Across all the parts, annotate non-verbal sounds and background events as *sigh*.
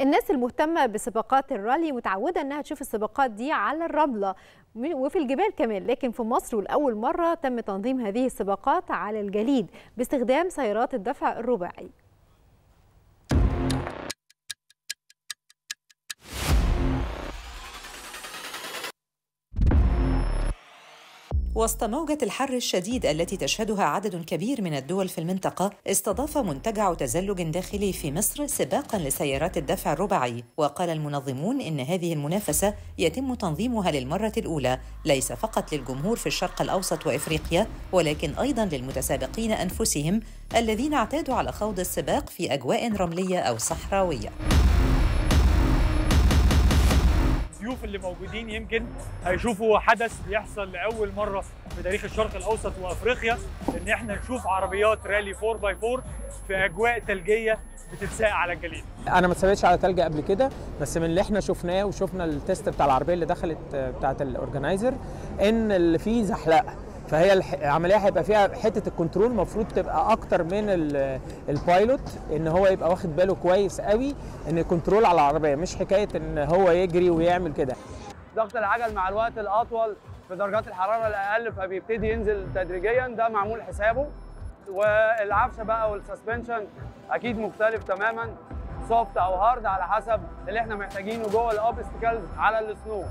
الناس المهتمه بسباقات الرالي متعوده انها تشوف السباقات دي على الرمله وفي الجبال كمان لكن في مصر والأول مره تم تنظيم هذه السباقات على الجليد باستخدام سيارات الدفع الرباعي وسط موجة الحر الشديد التي تشهدها عدد كبير من الدول في المنطقة، استضاف منتجع تزلج داخلي في مصر سباقاً لسيارات الدفع الرباعي، وقال المنظمون إن هذه المنافسة يتم تنظيمها للمرة الأولى ليس فقط للجمهور في الشرق الأوسط وإفريقيا، ولكن أيضاً للمتسابقين أنفسهم الذين اعتادوا على خوض السباق في أجواء رملية أو صحراوية. الضيوف اللي موجودين يمكن هيشوفوا حدث بيحصل لاول مره في تاريخ الشرق الاوسط وافريقيا ان احنا نشوف عربيات رالي 4 x 4 في اجواء ثلجيه بتتساق على الجليد. انا ما اتسابقتش على ثلج قبل كده بس من اللي احنا شفناه وشفنا التيست بتاع العربيه اللي دخلت آه، بتاعه الاورجنايزر ان اللي فيه زحلقه فهي العمليه هيبقى فيها حته الكنترول المفروض تبقى اكتر من البايلوت ان هو يبقى واخد باله كويس قوي ان الكنترول على العربيه مش حكايه ان هو يجري ويعمل كده ضغط العجل مع الوقت الاطول في درجات الحراره الاقل فبيبتدي ينزل تدريجيا ده معمول حسابه والعفشه بقى والسسبنشن اكيد مختلف تماما سوفت او هارد على حسب اللي احنا محتاجينه جوه الاوبستكلز على السنو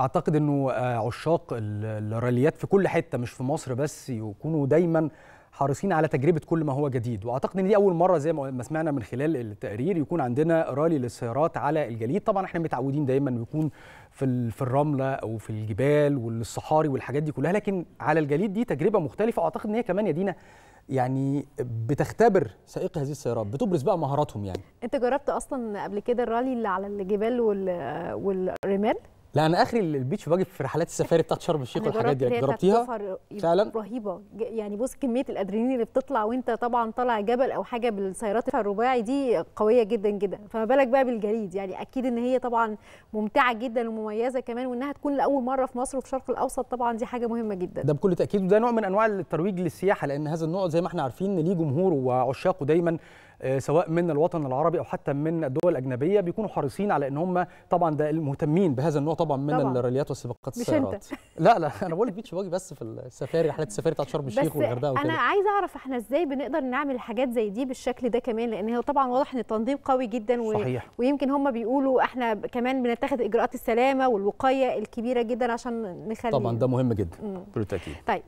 اعتقد انه آه، عشاق الراليات في كل حته مش في مصر بس يكونوا دايما حريصين على تجربه كل ما هو جديد واعتقد ان دي اول مره زي ما سمعنا من خلال التقرير يكون عندنا رالي للسيارات على الجليد طبعا احنا متعودين دايما يكون في في الرمله او في الجبال والصحاري والحاجات دي كلها لكن على الجليد دي تجربه مختلفه واعتقد ان هي كمان يا دينا يعني بتختبر سائقي هذه السيارات بتبرز بقى مهاراتهم يعني انت جربت اصلا قبل كده الرالي اللي على الجبال وال... والرمال لا انا اخري البيتش باجي في رحلات السفاري بتاعت شرم الشيخ والحاجات دي جربتيها فعلا رهيبه يعني بص كميه الادرينالين اللي بتطلع وانت طبعا طالع جبل او حاجه بالسيارات الرباعي دي قويه جدا جدا فما بالك بقى بالجليد يعني اكيد ان هي طبعا ممتعه جدا ومميزه كمان وانها تكون لاول مره في مصر وفي الشرق الاوسط طبعا دي حاجه مهمه جدا ده بكل تاكيد وده نوع من انواع الترويج للسياحه لان هذا النوع زي ما احنا عارفين ليه جمهوره وعشاقه دايما آه، سواء من الوطن العربي او حتى من الدول الاجنبيه بيكونوا حريصين على ان هم طبعا ده المهتمين بهذا النوع طبعا من طبعا. الراليات والسباقات السيارات *laughs* لا لا انا بقول لك بيتش باجي بس في السفاري رحلات السفاري بتاعت شرم الشيخ والغردقه انا عايز اعرف احنا ازاي بنقدر نعمل حاجات زي دي بالشكل ده كمان لان هو طبعا واضح ان التنظيم قوي جدا و... صحيح. ويمكن هم بيقولوا احنا كمان بنتخذ اجراءات السلامه والوقايه الكبيره جدا عشان نخلي طبعا ده مهم جدا بالتاكيد طيب